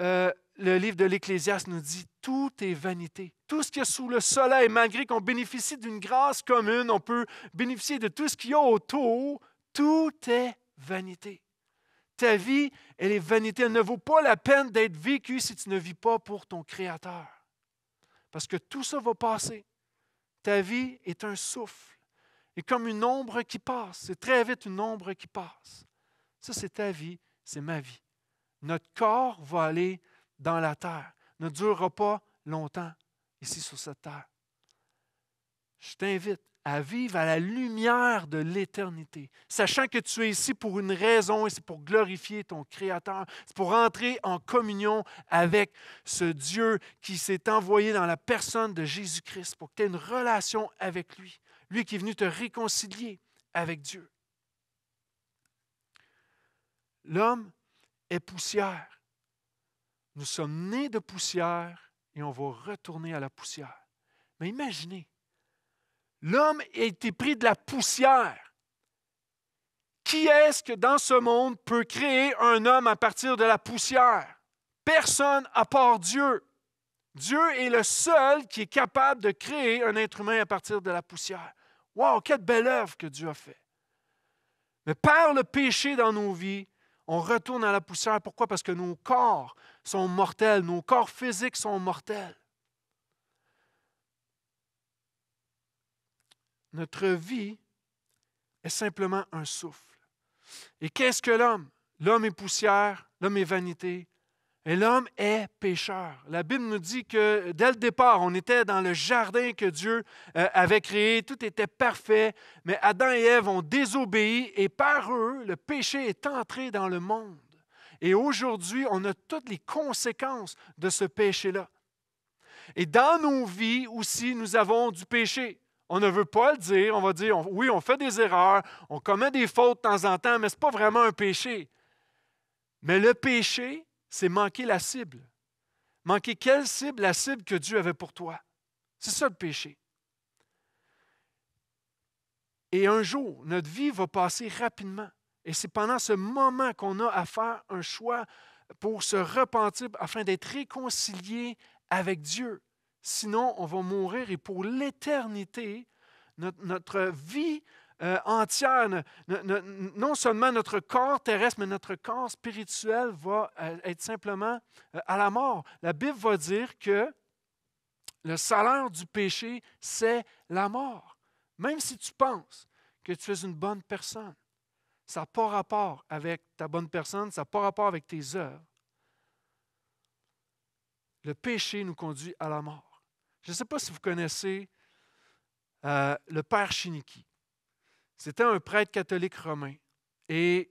euh, le livre de l'Ecclésiaste nous dit, tout est vanité. Tout ce qu'il y a sous le soleil, malgré qu'on bénéficie d'une grâce commune, on peut bénéficier de tout ce qu'il y a autour, tout est vanité vanité. Ta vie, elle est vanité. Elle ne vaut pas la peine d'être vécue si tu ne vis pas pour ton Créateur. Parce que tout ça va passer. Ta vie est un souffle. Et comme une ombre qui passe, c'est très vite une ombre qui passe. Ça, c'est ta vie, c'est ma vie. Notre corps va aller dans la terre. Ne durera pas longtemps ici sur cette terre. Je t'invite à vivre à la lumière de l'éternité, sachant que tu es ici pour une raison et c'est pour glorifier ton Créateur, c'est pour entrer en communion avec ce Dieu qui s'est envoyé dans la personne de Jésus-Christ, pour que tu aies une relation avec lui, lui qui est venu te réconcilier avec Dieu. L'homme est poussière. Nous sommes nés de poussière et on va retourner à la poussière. Mais imaginez, L'homme a été pris de la poussière. Qui est-ce que dans ce monde peut créer un homme à partir de la poussière? Personne à part Dieu. Dieu est le seul qui est capable de créer un être humain à partir de la poussière. Wow, quelle belle œuvre que Dieu a faite. Mais par le péché dans nos vies, on retourne à la poussière. Pourquoi? Parce que nos corps sont mortels, nos corps physiques sont mortels. Notre vie est simplement un souffle. Et qu'est-ce que l'homme? L'homme est poussière, l'homme est vanité, et l'homme est pécheur. La Bible nous dit que dès le départ, on était dans le jardin que Dieu euh, avait créé, tout était parfait, mais Adam et Ève ont désobéi et par eux, le péché est entré dans le monde. Et aujourd'hui, on a toutes les conséquences de ce péché-là. Et dans nos vies aussi, nous avons du péché. On ne veut pas le dire. On va dire, oui, on fait des erreurs, on commet des fautes de temps en temps, mais ce n'est pas vraiment un péché. Mais le péché, c'est manquer la cible. Manquer quelle cible? La cible que Dieu avait pour toi. C'est ça le péché. Et un jour, notre vie va passer rapidement. Et c'est pendant ce moment qu'on a à faire un choix pour se repentir afin d'être réconcilié avec Dieu. Sinon, on va mourir et pour l'éternité, notre, vie euh, entière, non seulement notre corps terrestre, mais notre corps spirituel va euh, être simplement euh, à la mort. La Bible va dire que le salaire du péché, c'est la mort. Même si tu penses que tu es une bonne personne, ça n'a pas rapport avec ta bonne personne, ça n'a pas rapport avec tes œuvres. Le péché nous conduit à la mort. Je ne sais pas si vous connaissez euh, le père Chiniki. C'était un prêtre catholique romain. Et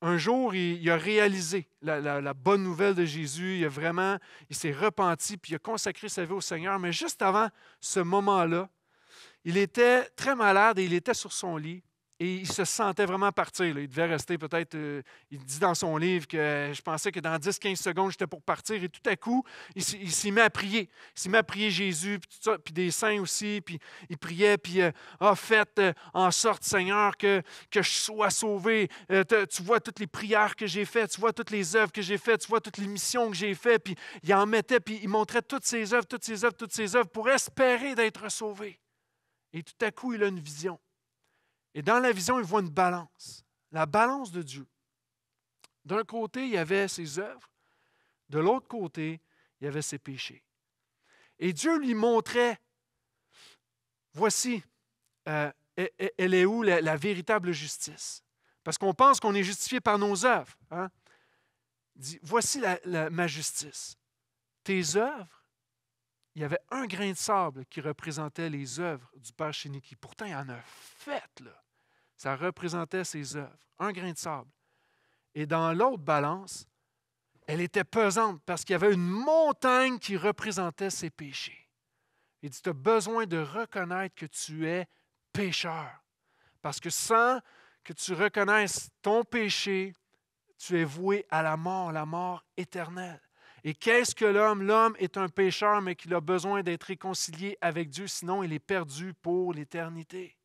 un jour, il, a réalisé la, la, bonne nouvelle de Jésus. Il a vraiment, il s'est repenti, puis il a consacré sa vie au Seigneur. Mais juste avant ce moment-là, il était très malade et il était sur son lit. Et il se sentait vraiment partir. Il devait rester peut-être, euh, il dit dans son livre que euh, je pensais que dans 10-15 secondes, j'étais pour partir. Et tout à coup, il, il s'y met à prier. Il s'y met à prier Jésus, puis, des saints aussi. Puis il priait, puis euh, ah, faites en sorte, Seigneur, que, que je sois sauvé. tu vois toutes les prières que j'ai faites, tu vois toutes les œuvres que j'ai faites, tu vois toutes les missions que j'ai faites. Puis il en mettait, puis il montrait toutes ses œuvres, toutes ses œuvres, toutes ses œuvres pour espérer d'être sauvé. Et tout à coup, il a une vision. Et dans la vision, il voit une balance, la balance de Dieu. D'un côté, il y avait ses œuvres, de l'autre côté, il y avait ses péchés. Et Dieu lui montrait, voici, euh, e, e, elle est où la, véritable justice? Parce qu'on pense qu'on est justifié par nos œuvres. Hein? Dit, voici ma justice. Tes œuvres, il y avait un grain de sable qui représentait les œuvres du Père Chéniki. Pourtant, il en a fait, là ça représentait ses œuvres, un grain de sable. Et dans l'autre balance, elle était pesante parce qu'il y avait une montagne qui représentait ses péchés. Il dit, tu as besoin de reconnaître que tu es pécheur. Parce que sans que tu reconnaisses ton péché, tu es voué à la mort, la mort éternelle. Et qu'est-ce que l'homme? L'homme est un pécheur, mais qu'il a besoin d'être réconcilié avec Dieu, sinon il est perdu pour l'éternité.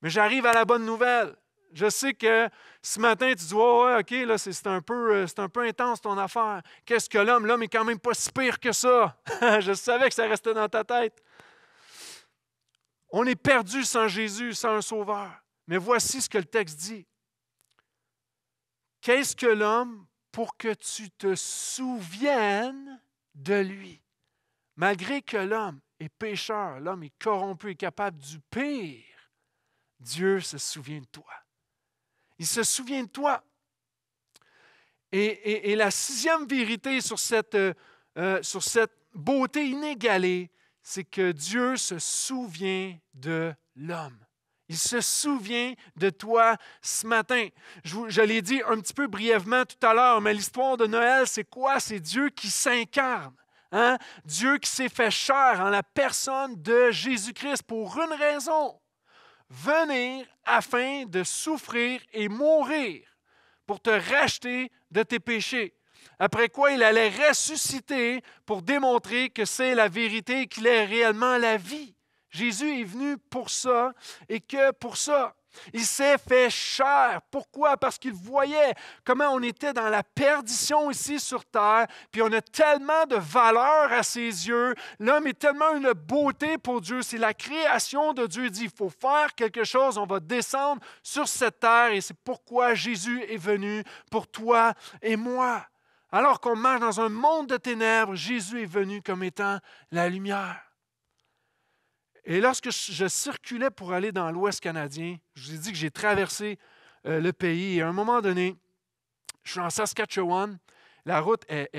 Mais j'arrive à la bonne nouvelle. Je sais que ce matin, tu dis ouais, OK, là, c'est un, peu, euh, un peu intense ton affaire. Qu'est-ce que l'homme? L'homme est quand même pas si pire que ça. Je savais que ça restait dans ta tête. On est perdu sans Jésus, sans un sauveur. Mais voici ce que le texte dit. Qu'est-ce que l'homme pour que tu te souviennes de lui? Malgré que l'homme est pécheur, l'homme est corrompu, est capable du pire, Dieu se souvient de toi. Il se souvient de toi. Et, la sixième vérité sur cette, euh, euh, sur cette beauté inégalée, c'est que Dieu se souvient de l'homme. Il se souvient de toi ce matin. Je, je l'ai dit un petit peu brièvement tout à l'heure, mais l'histoire de Noël, c'est quoi? C'est Dieu qui s'incarne. Hein? Dieu qui s'est fait chair en la personne de Jésus-Christ pour une raison, venir afin de souffrir et mourir pour te racheter de tes péchés. Après quoi il allait ressusciter pour démontrer que c'est la vérité, qu'il est réellement la vie. Jésus est venu pour ça et que pour ça. Il s'est fait cher. Pourquoi? Parce qu'il voyait comment on était dans la perdition ici sur terre, puis on a tellement de valeur à ses yeux. L'homme est tellement une beauté pour Dieu. C'est la création de Dieu. Il dit, il faut faire quelque chose, on va descendre sur cette terre, et c'est pourquoi Jésus est venu pour toi et moi. Alors qu'on marche dans un monde de ténèbres, Jésus est venu comme étant la lumière. Et lorsque je circulais pour aller dans l'Ouest canadien, je vous ai dit que j'ai traversé euh, le pays. Et à un moment donné, je suis en Saskatchewan. La route, elle,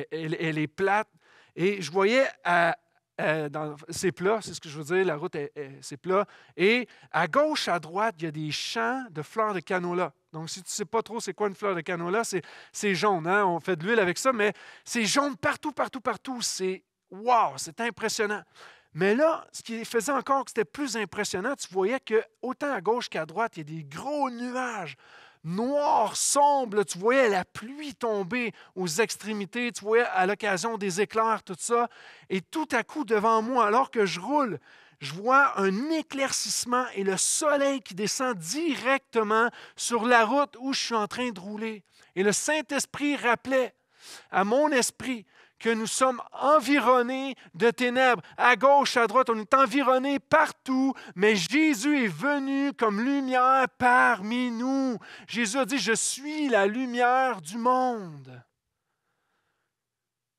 est plate. Et je voyais, dans, c'est plat, c'est ce que je veux dire, la route, c'est plat. Et à gauche, à droite, il y a des champs de fleurs de canola. Donc, si tu ne sais pas trop c'est quoi une fleur de canola, c'est, c'est jaune. Hein, on fait de l'huile avec ça, mais c'est jaune partout, partout, partout. C'est wow, c'est impressionnant. Mais là, ce qui faisait encore que c'était plus impressionnant, tu voyais que autant à gauche qu'à droite, il y a des gros nuages noirs, sombres. Tu voyais la pluie tomber aux extrémités, tu voyais à l'occasion des éclairs, tout ça. Et tout à coup, devant moi, alors que je roule, je vois un éclaircissement et le soleil qui descend directement sur la route où je suis en train de rouler. Et le Saint-Esprit rappelait à mon esprit que nous sommes environnés de ténèbres, à gauche, à droite, on est environnés partout, mais Jésus est venu comme lumière parmi nous. Jésus a dit, je suis la lumière du monde.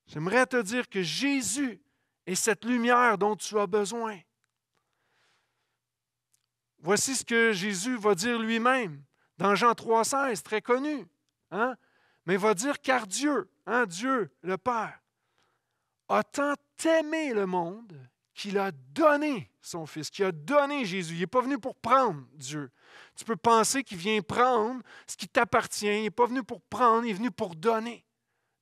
J'aimerais te dire que Jésus est cette lumière dont tu as besoin. Voici ce que Jésus va dire lui-même dans Jean 3,16, très connu. Hein? Mais il va dire car Dieu, hein, Dieu, le Père, a tant aimé le monde qu'il a donné son Fils, qu'il a donné Jésus. Il n'est pas venu pour prendre Dieu. Tu peux penser qu'il vient prendre ce qui t'appartient. Il n'est pas venu pour prendre, il est venu pour donner.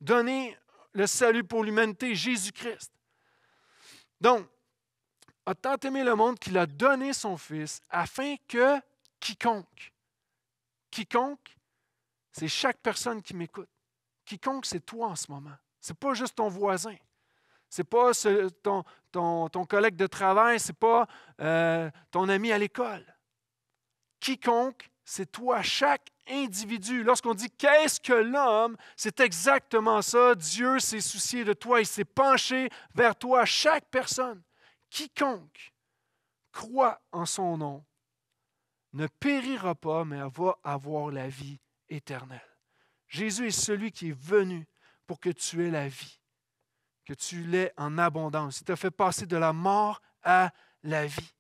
Donner le salut pour l'humanité, Jésus-Christ. Donc, a tant aimé le monde qu'il a donné son Fils afin que quiconque, quiconque, c'est chaque personne qui m'écoute. Quiconque, c'est toi en ce moment. Ce n'est pas juste ton voisin. Ce n'est pas ton, collègue de travail, ce n'est pas euh, ton ami à l'école. Quiconque, c'est toi, chaque individu. Lorsqu'on dit qu'est-ce que l'homme, c'est exactement ça. Dieu s'est soucié de toi, il s'est penché vers toi, chaque personne. Quiconque croit en son nom ne périra pas, mais va avoir la vie éternelle. Jésus est celui qui est venu pour que tu aies la vie que tu l'aies en abondance. Il te fait passer de la mort à la vie.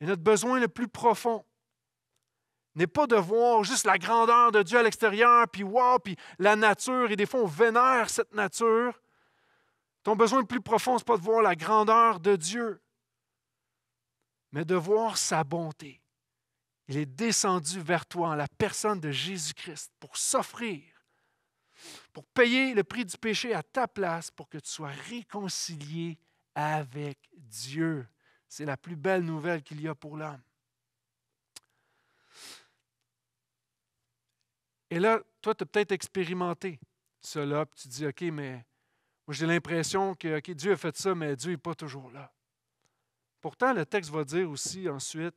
Et notre besoin le plus profond n'est pas de voir juste la grandeur de Dieu à l'extérieur, puis wow, puis la nature, et des fois on vénère cette nature. Ton besoin le plus profond, ce n'est pas de voir la grandeur de Dieu, mais de voir sa bonté. Il est descendu vers toi en la personne de Jésus-Christ pour s'offrir pour payer le prix du péché à ta place pour que tu sois réconcilié avec Dieu. C'est la plus belle nouvelle qu'il y a pour l'homme. Et là, toi, tu as peut-être expérimenté cela, puis tu dis, OK, mais moi, j'ai l'impression que Dieu a fait ça, mais Dieu n'est pas toujours là. Pourtant, le texte va dire aussi ensuite,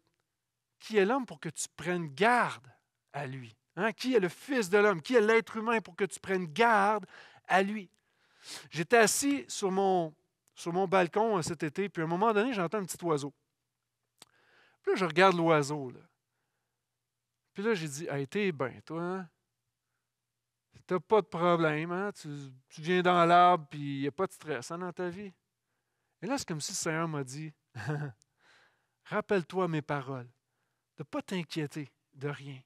qui est l'homme pour que tu prennes garde à lui? Hein? Qui est le Fils de l'homme? Qui est l'être humain pour que tu prennes garde à lui? J'étais assis sur mon, sur mon balcon euh, cet été, puis à un moment donné, j'entends un petit oiseau. Puis là, je regarde l'oiseau. Puis là, j'ai dit, hey, t'es bien, toi, Tu hein? T'as pas de problème, hein? Tu, viens dans l'arbre, puis il n'y a pas de stress dans ta vie. Et là, c'est comme si le Seigneur m'a dit, rappelle-toi mes paroles, de ne pas t'inquiéter de rien.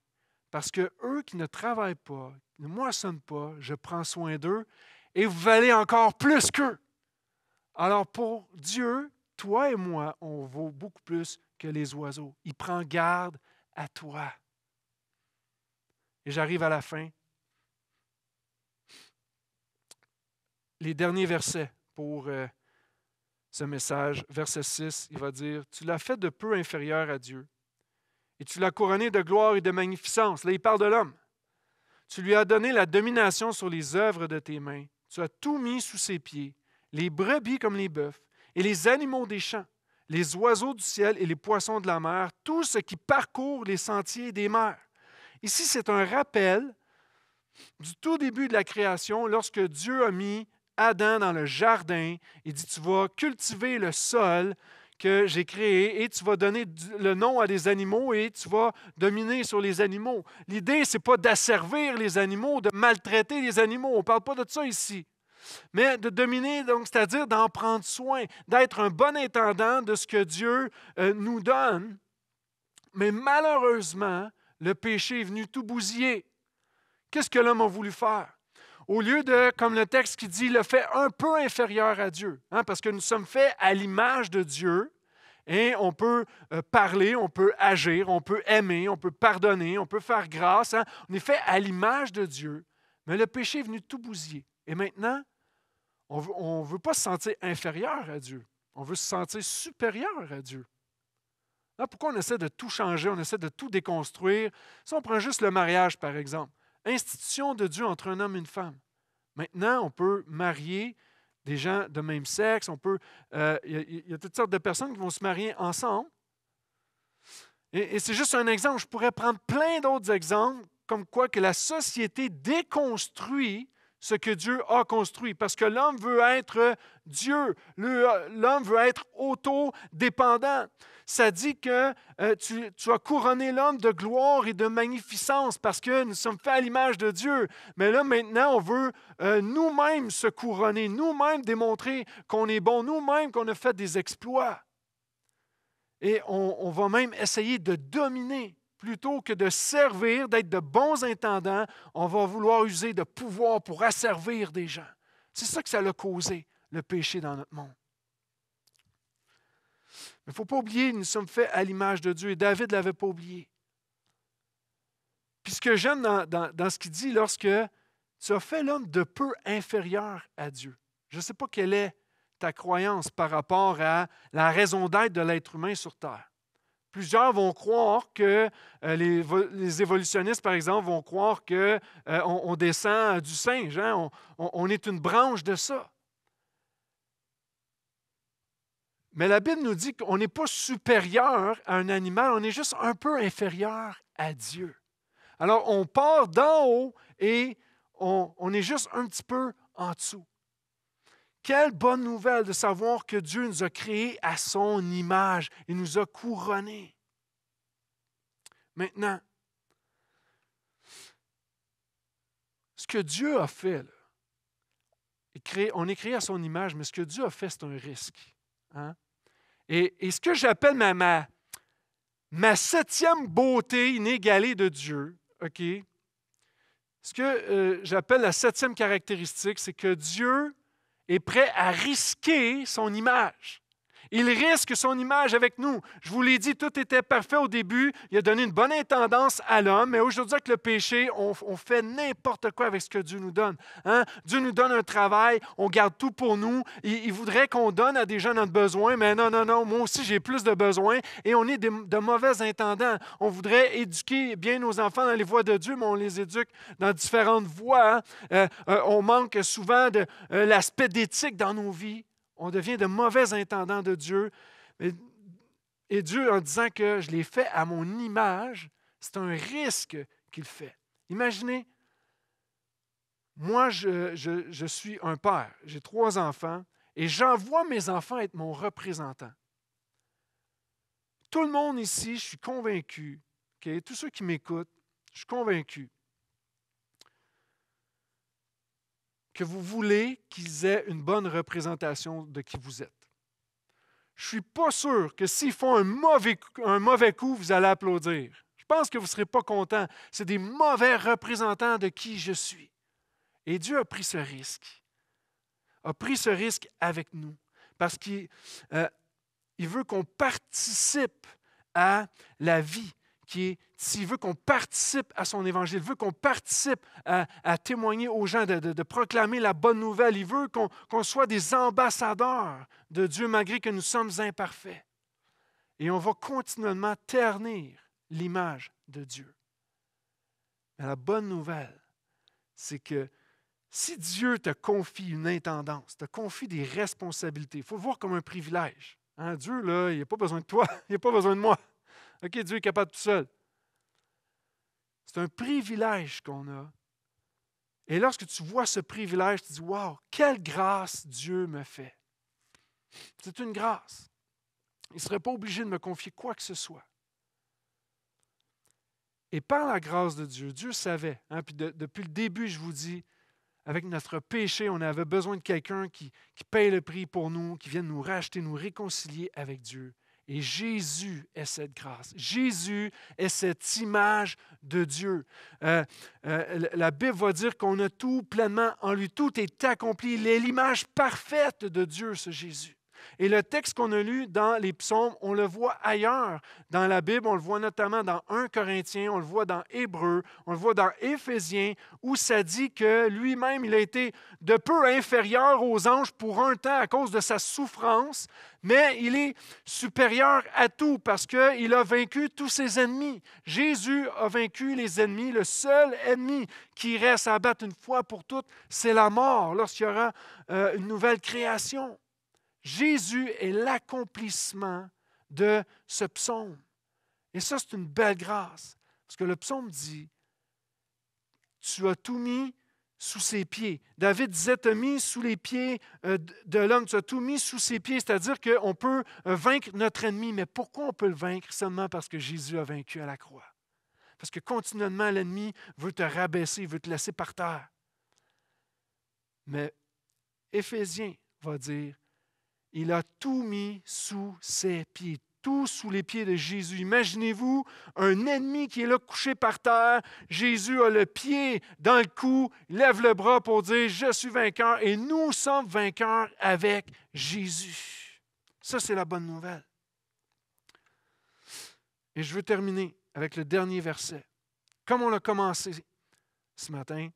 Parce que eux qui ne travaillent pas, ne moissonnent pas, je prends soin d'eux et vous valez encore plus qu'eux. Alors pour Dieu, toi et moi, on vaut beaucoup plus que les oiseaux. Il prend garde à toi. Et j'arrive à la fin. Les derniers versets pour euh, ce message, verset 6, il va dire, Tu l'as fait de peu inférieur à Dieu et tu l'as couronné de gloire et de magnificence. Là, il parle de l'homme. Tu lui as donné la domination sur les œuvres de tes mains. Tu as tout mis sous ses pieds, les brebis comme les bœufs, et les animaux des champs, les oiseaux du ciel et les poissons de la mer, tout ce qui parcourt les sentiers des mers. Ici, c'est un rappel du tout début de la création, lorsque Dieu a mis Adam dans le jardin, il dit, tu vas cultiver le sol que j'ai créé, et tu vas donner le nom à des animaux et tu vas dominer sur les animaux. L'idée, ce n'est pas d'asservir les animaux, de maltraiter les animaux. On ne parle pas de ça ici. Mais de dominer, donc, c'est-à-dire d'en prendre soin, d'être un bon intendant de ce que Dieu euh, nous donne. Mais malheureusement, le péché est venu tout bousiller. Qu'est-ce que l'homme a voulu faire? Au lieu de, comme le texte qui dit, le fait un peu inférieur à Dieu, hein, parce que nous sommes faits à l'image de Dieu, et on peut euh, parler, on peut agir, on peut aimer, on peut pardonner, on peut faire grâce. Hein. On est fait à l'image de Dieu, mais le péché est venu tout bousiller. Et maintenant, on ne veut pas se sentir inférieur à Dieu, on veut se sentir supérieur à Dieu. pourquoi on essaie de tout changer, on essaie de tout déconstruire? Si on prend juste le mariage, par exemple, institution de Dieu entre un homme et une femme. Maintenant, on peut marier des gens de même sexe, on peut, euh, il y, a toutes sortes de personnes qui vont se marier ensemble. Et, et c'est juste un exemple. Je pourrais prendre plein d'autres exemples comme quoi que la société déconstruit ce que Dieu a construit, parce que l'homme veut être Dieu, euh, l'homme veut être autodépendant. Ça dit que euh, tu, as couronné l'homme de gloire et de magnificence parce que nous sommes faits à l'image de Dieu. Mais là, maintenant, on veut euh, nous-mêmes se couronner, nous-mêmes démontrer qu'on est bon, nous-mêmes qu'on a fait des exploits. Et on va même essayer de dominer plutôt que de servir, d'être de bons intendants, on va vouloir user de pouvoir pour asservir des gens. C'est ça que ça a causé, le péché dans notre monde. Mais il ne faut pas oublier, nous sommes faits à l'image de Dieu, et David ne l'avait pas oublié. Puis ce que j'aime dans, dans, ce qu'il dit, lorsque tu as fait l'homme de peu inférieur à Dieu, je ne sais pas quelle est ta croyance par rapport à la raison d'être de l'être humain sur Terre. Plusieurs vont croire que euh, les, évolutionnistes, par exemple, vont croire qu'on euh, on descend euh, du singe, hein, on, est une branche de ça. Mais la Bible nous dit qu'on n'est pas supérieur à un animal, on est juste un peu inférieur à Dieu. Alors on part d'en haut et on est juste un petit peu en dessous. Quelle bonne nouvelle de savoir que Dieu nous a créés à son image et nous a couronnés. Maintenant, ce que Dieu a fait, on est créé à son image, mais ce que Dieu a fait, c'est un risque. Hein? Et, ce que j'appelle ma, ma, septième beauté inégalée de Dieu, OK? Ce que euh, j'appelle la septième caractéristique, c'est que Dieu est prêt à risquer son image. Il risque son image avec nous. Je vous l'ai dit, tout était parfait au début. Il a donné une bonne intendance à l'homme, mais aujourd'hui, avec le péché, on, fait n'importe quoi avec ce que Dieu nous donne. Hein? Dieu nous donne un travail, on garde tout pour nous. Il, voudrait qu'on donne à des gens notre besoin, mais non, non, non, moi aussi, j'ai plus de besoins et on est de, mauvais intendants. On voudrait éduquer bien nos enfants dans les voies de Dieu, mais on les éduque dans différentes voies. Hein? Euh, euh, on manque souvent de euh, l'aspect d'éthique dans nos vies. On devient de mauvais intendants de Dieu. Et Dieu, en disant que je l'ai fait à mon image, c'est un risque qu'il fait. Imaginez, moi, je, suis un père, j'ai trois enfants, et j'envoie mes enfants être mon représentant. Tout le monde ici, je suis convaincu, tous ceux qui m'écoutent, je suis convaincu que vous voulez qu'ils aient une bonne représentation de qui vous êtes. Je ne suis pas sûr que s'ils font un mauvais, un mauvais coup, vous allez applaudir. Je pense que vous ne serez pas content. C'est des mauvais représentants de qui je suis. Et Dieu a pris ce risque. A pris ce risque avec nous. Parce qu'il euh, il veut qu'on participe à la vie, qui est, s'il veut qu'on participe à son évangile, veut qu'on participe à, témoigner aux gens, de, proclamer la bonne nouvelle, il veut qu'on soit des ambassadeurs de Dieu malgré que nous sommes imparfaits. Et on va continuellement ternir l'image de Dieu. Mais la bonne nouvelle, c'est que si Dieu te confie une intendance, te confie des responsabilités, il faut le voir comme un privilège. Hein, Dieu, là, il n'a pas besoin de toi, il n'a pas besoin de moi. OK, Dieu est capable tout seul. C'est un privilège qu'on a. Et lorsque tu vois ce privilège, tu dis Waouh, quelle grâce Dieu me fait. C'est une grâce. Il ne serait pas obligé de me confier quoi que ce soit. Et par la grâce de Dieu, Dieu savait, hein, depuis le début, je vous dis, avec notre péché, on avait besoin de quelqu'un qui, qui paye le prix pour nous, qui vienne nous racheter, nous réconcilier avec Dieu. Et Jésus est cette grâce. Jésus est cette image de Dieu. Euh, euh, la Bible va dire qu'on a tout pleinement en lui. Tout est accompli. Il est l'image parfaite de Dieu, ce Jésus. Et le texte qu'on a lu dans les psaumes, on le voit ailleurs dans la Bible, on le voit notamment dans 1 Corinthiens, on le voit dans Hébreu, on le voit dans Éphésiens, où ça dit que lui-même, il a été de peu inférieur aux anges pour un temps à cause de sa souffrance, mais il est supérieur à tout parce qu'il a vaincu tous ses ennemis. Jésus a vaincu les ennemis. Le seul ennemi qui reste à battre une fois pour toutes, c'est la mort lorsqu'il y aura euh, une nouvelle création. Jésus est l'accomplissement de ce psaume. Et ça, c'est une belle grâce, parce que le psaume dit, tu as tout mis sous ses pieds. David disait, tu as mis sous les pieds euh, de l'homme, tu as tout mis sous ses pieds, c'est-à-dire qu'on peut euh, vaincre notre ennemi, mais pourquoi on peut le vaincre seulement parce que Jésus a vaincu à la croix? Parce que continuellement, l'ennemi veut te rabaisser, veut te laisser par terre. Mais Éphésiens va dire, il a tout mis sous ses pieds, tout sous les pieds de Jésus. Imaginez-vous un ennemi qui est là couché par terre. Jésus a le pied dans le cou, lève le bras pour dire Je suis vainqueur et nous sommes vainqueurs avec Jésus. Ça, c'est la bonne nouvelle. Et je veux terminer avec le dernier verset. Comme on l'a commencé ce matin,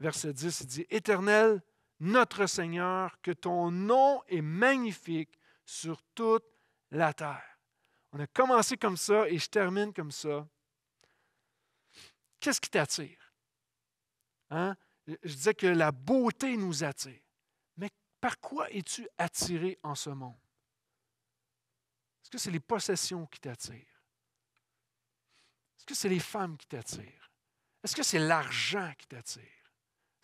verset 10, il dit Éternel, notre Seigneur, que ton nom est magnifique sur toute la terre. On a commencé comme ça et je termine comme ça. Qu'est-ce qui t'attire? Hein? Je disais que la beauté nous attire. Mais par quoi es-tu attiré en ce monde? Est-ce que c'est les possessions qui t'attirent? Est-ce que c'est les femmes qui t'attirent? Est-ce que c'est l'argent qui t'attire?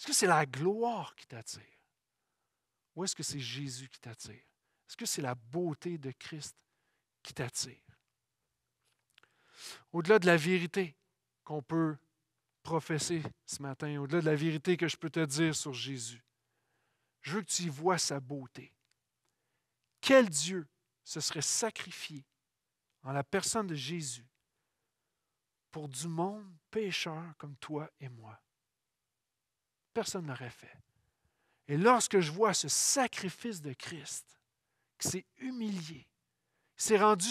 Est-ce que c'est la gloire qui t'attire? Ou est-ce que c'est Jésus qui t'attire? Est-ce que c'est la beauté de Christ qui t'attire? Au-delà de la vérité qu'on peut professer ce matin, au-delà de la vérité que je peux te dire sur Jésus, je veux que tu y vois sa beauté. Quel Dieu se serait sacrifié en la personne de Jésus pour du monde pécheur comme toi et moi? personne ne fait. Et lorsque je vois ce sacrifice de Christ, qui s'est humilié, s'est rendu,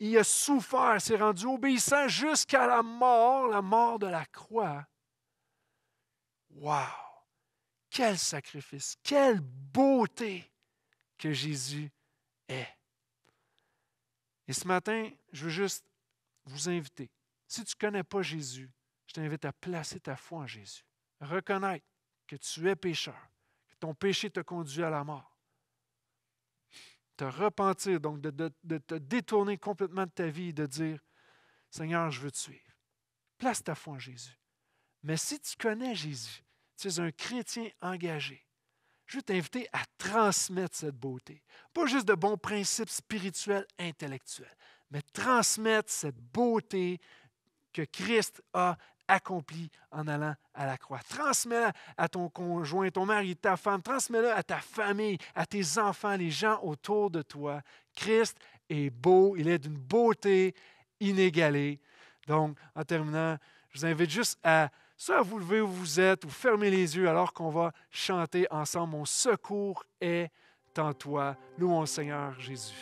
il a souffert, s'est rendu obéissant jusqu'à la mort, la mort de la croix. Wow! Quel sacrifice, quelle beauté que Jésus est. Et ce matin, je veux juste vous inviter. Si tu ne connais pas Jésus, je t'invite à placer ta foi en Jésus, reconnaître que tu es pécheur, que ton péché te conduit à la mort. Te repentir, donc de, te détourner complètement de ta vie de dire, Seigneur, je veux te suivre. Place ta foi en Jésus. Mais si tu connais Jésus, tu es un chrétien engagé, je veux t'inviter à transmettre cette beauté. Pas juste de bons principes spirituels, intellectuels, mais transmettre cette beauté que Christ a accompli en allant à la croix. Transmets-la à ton conjoint, ton mari, ta femme, transmets le à ta famille, à tes enfants, les gens autour de toi. Christ est beau, il est d'une beauté inégalée. Donc, en terminant, je vous invite juste à soit vous lever où vous êtes ou fermer les yeux alors qu'on va chanter ensemble Mon secours est en toi. Louons mon Seigneur Jésus.